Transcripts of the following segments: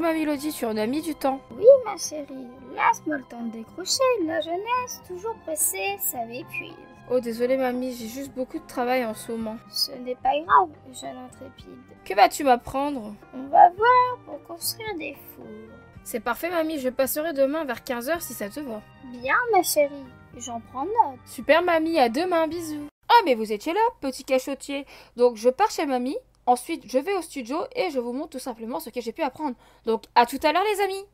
Mamie ma tu en un mis du temps. Oui, ma chérie, laisse-moi le temps de décrocher. La jeunesse, toujours pressée, ça m'épuise. Oh, désolé, mamie, j'ai juste beaucoup de travail en ce moment. Ce n'est pas grave, jeune intrépide. Que vas-tu m'apprendre On va voir pour construire des fours. C'est parfait, mamie, je passerai demain vers 15h si ça te va. Bien, ma chérie, j'en prends note. Super, mamie, à demain, bisous. Ah, mais vous étiez là, petit cachotier. Donc, je pars chez mamie Ensuite, je vais au studio et je vous montre tout simplement ce que j'ai pu apprendre. Donc, à tout à l'heure, les amis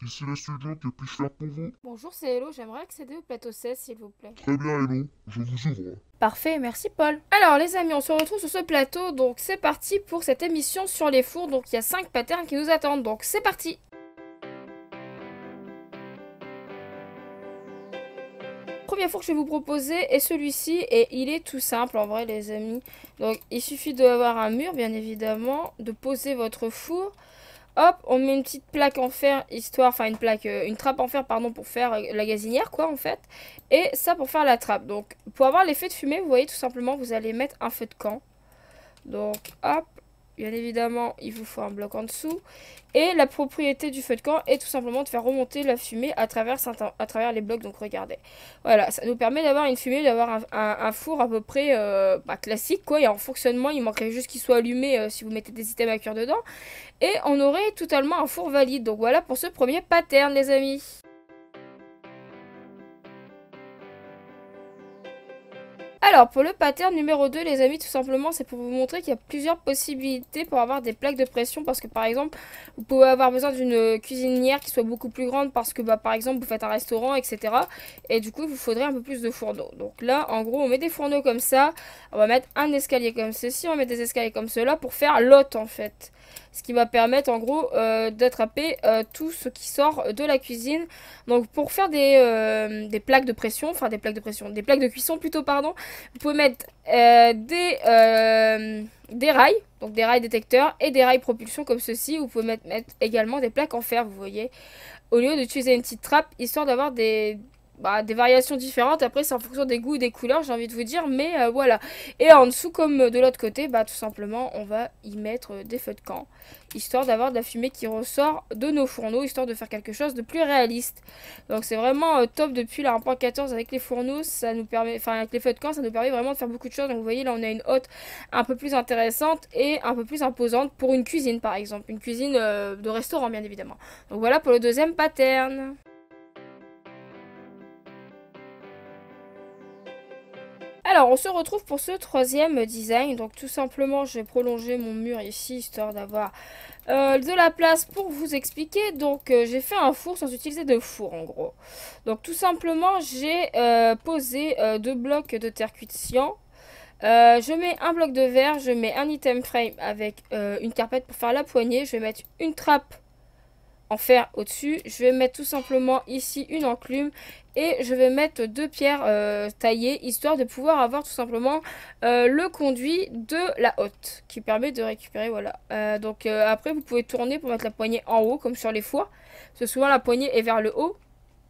que pour vous Bonjour, c'est Hello, j'aimerais accéder au plateau 16, s'il vous plaît. Très bien, Hello, je vous ouvre. Parfait, merci Paul. Alors les amis, on se retrouve sur ce plateau, donc c'est parti pour cette émission sur les fours. Donc il y a 5 patterns qui nous attendent, donc c'est parti premier four que je vais vous proposer est celui-ci et il est tout simple en vrai les amis. Donc il suffit d'avoir un mur bien évidemment, de poser votre four. Hop, on met une petite plaque en fer histoire, enfin une plaque, euh, une trappe en fer pardon pour faire euh, la gazinière quoi en fait. Et ça pour faire la trappe. Donc pour avoir l'effet de fumée vous voyez tout simplement vous allez mettre un feu de camp. Donc hop, Bien évidemment, il vous faut un bloc en dessous. Et la propriété du feu de camp est tout simplement de faire remonter la fumée à travers, les blocs. Donc regardez. Voilà, ça nous permet d'avoir une fumée, d'avoir un, four à peu près euh, bah, classique. quoi. Et en fonctionnement, il manquerait juste qu'il soit allumé euh, si vous mettez des items à cuire dedans. Et on aurait totalement un four valide. Donc voilà pour ce premier pattern les amis. Alors, pour le pattern numéro 2, les amis, tout simplement, c'est pour vous montrer qu'il y a plusieurs possibilités pour avoir des plaques de pression. Parce que, par exemple, vous pouvez avoir besoin d'une cuisinière qui soit beaucoup plus grande parce que, bah, par exemple, vous faites un restaurant, etc. Et du coup, vous faudrait un peu plus de fourneaux. Donc là, en gros, on met des fourneaux comme ça. On va mettre un escalier comme ceci. On met des escaliers comme cela pour faire l'hôte, en fait. Ce qui va permettre, en gros, euh, d'attraper euh, tout ce qui sort de la cuisine. Donc, pour faire euh, des plaques de pression, enfin, des plaques de pression, des plaques de cuisson plutôt, pardon, vous pouvez mettre euh, des, euh, des rails, donc des rails détecteurs et des rails propulsion comme ceci. Vous pouvez mettre, mettre également des plaques en fer, vous voyez, au lieu d'utiliser une petite trappe, histoire d'avoir des, bah, des variations différentes. Après, c'est en fonction des goûts et des couleurs, j'ai envie de vous dire. Mais euh, voilà. Et en dessous, comme euh, de l'autre côté, bah, tout simplement, on va y mettre euh, des feux de camp. Histoire d'avoir de la fumée qui ressort de nos fourneaux. Histoire de faire quelque chose de plus réaliste. Donc, c'est vraiment top depuis la 1.14 avec les fourneaux. Ça nous permet, enfin, avec les feux de camp, ça nous permet vraiment de faire beaucoup de choses. Donc, vous voyez, là, on a une hotte un peu plus intéressante et un peu plus imposante pour une cuisine, par exemple. Une cuisine de restaurant, bien évidemment. Donc, voilà pour le deuxième pattern. Alors, on se retrouve pour ce troisième design. Donc, tout simplement, je vais prolonger mon mur ici, histoire d'avoir euh, de la place pour vous expliquer. Donc, euh, j'ai fait un four sans utiliser de four, en gros. Donc, tout simplement, j'ai euh, posé deux blocs de terre cuite cyan. je mets un bloc de verre, je mets un item frame avec une carpette pour faire la poignée. Je vais mettre une trappe en faire au-dessus. Je vais mettre tout simplement ici une enclume et je vais mettre deux pierres euh, taillées histoire de pouvoir avoir tout simplement euh, le conduit de la hotte qui permet de récupérer voilà euh, donc après vous pouvez tourner pour mettre la poignée en haut comme sur les fours parce souvent la poignée est vers le haut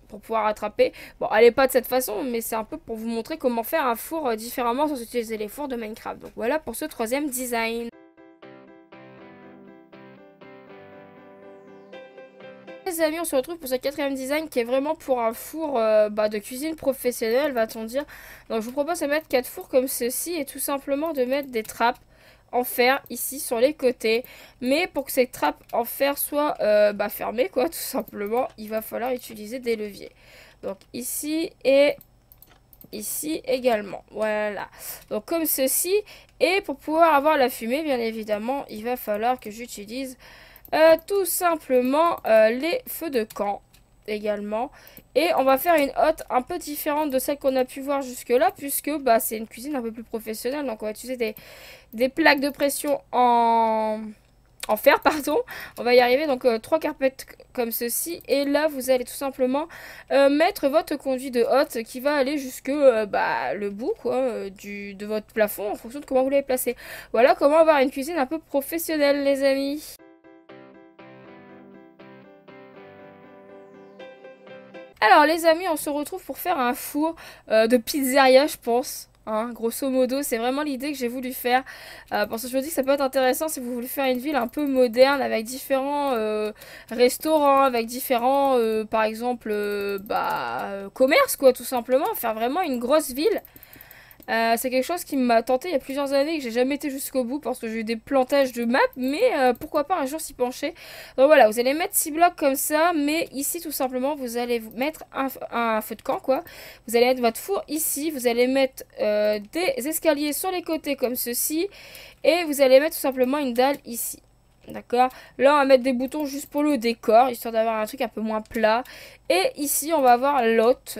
pour pouvoir attraper bon elle n'est pas de cette façon mais c'est un peu pour vous montrer comment faire un four différemment sans utiliser les fours de Minecraft donc voilà pour ce troisième design amis, on se retrouve pour ce quatrième design qui est vraiment pour un four euh, bah, de cuisine professionnelle, va-t-on dire. Donc je vous propose de mettre quatre fours comme ceci et tout simplement de mettre des trappes en fer ici sur les côtés. Mais pour que ces trappes en fer soient euh, bah, fermées, quoi, tout simplement, il va falloir utiliser des leviers. Donc ici et ici également. Voilà. Donc comme ceci. Et pour pouvoir avoir la fumée, bien évidemment, il va falloir que j'utilise euh, tout simplement euh, les feux de camp également. Et on va faire une hotte un peu différente de celle qu'on a pu voir jusque-là, puisque bah, c'est une cuisine un peu plus professionnelle. Donc on va utiliser des, plaques de pression en, en fer, pardon. On va y arriver, donc euh, trois carpettes comme ceci. Et là, vous allez tout simplement mettre votre conduit de hotte qui va aller jusque bah, le bout quoi, du, de votre plafond en fonction de comment vous l'avez placé. Voilà comment avoir une cuisine un peu professionnelle, les amis. Alors les amis, on se retrouve pour faire un four euh, de pizzeria, je pense. Hein, grosso modo, c'est vraiment l'idée que j'ai voulu faire. Euh, parce que je me dis que ça peut être intéressant si vous voulez faire une ville un peu moderne avec différents euh, restaurants, avec différents, par exemple, bah, commerces, quoi, tout simplement. Faire vraiment une grosse ville. Euh, c'est quelque chose qui m'a tenté il y a plusieurs années que j'ai jamais été jusqu'au bout parce que j'ai eu des plantages de map mais euh, pourquoi pas un jour s'y pencher. Donc voilà, vous allez mettre 6 blocs comme ça, mais ici tout simplement vous allez mettre un, feu de camp quoi. Vous allez mettre votre four ici, vous allez mettre euh, des escaliers sur les côtés comme ceci et vous allez mettre tout simplement une dalle ici. D'accord Là, on va mettre des boutons juste pour le décor, histoire d'avoir un truc un peu moins plat. Et ici, on va avoir l'hôte,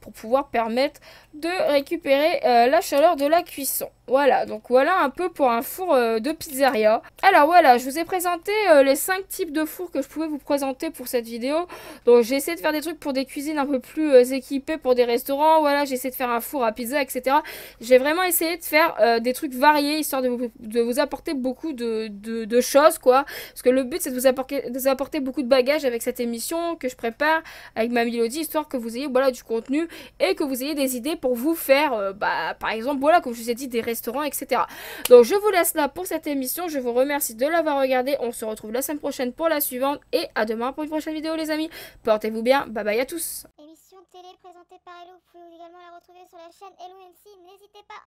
pour pouvoir permettre de récupérer euh, la chaleur de la cuisson. Voilà, donc voilà un peu pour un four euh, de pizzeria. Alors voilà, je vous ai présenté euh, les 5 types de fours que je pouvais vous présenter pour cette vidéo. Donc j'ai essayé de faire des trucs pour des cuisines un peu plus équipées pour des restaurants. Voilà, j'ai essayé de faire un four à pizza, etc. J'ai vraiment essayé de faire des trucs variés, histoire de vous, apporter beaucoup de choses quoi. Parce que le but, c'est de, vous apporter, vous apporter beaucoup de bagages avec cette émission que je prépare avec ma mélodie, histoire que vous ayez voilà, du contenu et que vous ayez des idées pour vous faire, euh, bah, par exemple, voilà, comme je vous ai dit, des restaurants, etc. Donc, je vous laisse là pour cette émission. Je vous remercie de l'avoir regardé On se retrouve la semaine prochaine pour la suivante et à demain pour une prochaine vidéo, les amis. Portez-vous bien. Bye bye à tous. Émission télé présentée par Vous pouvez également la retrouver sur la chaîne N'hésitez pas.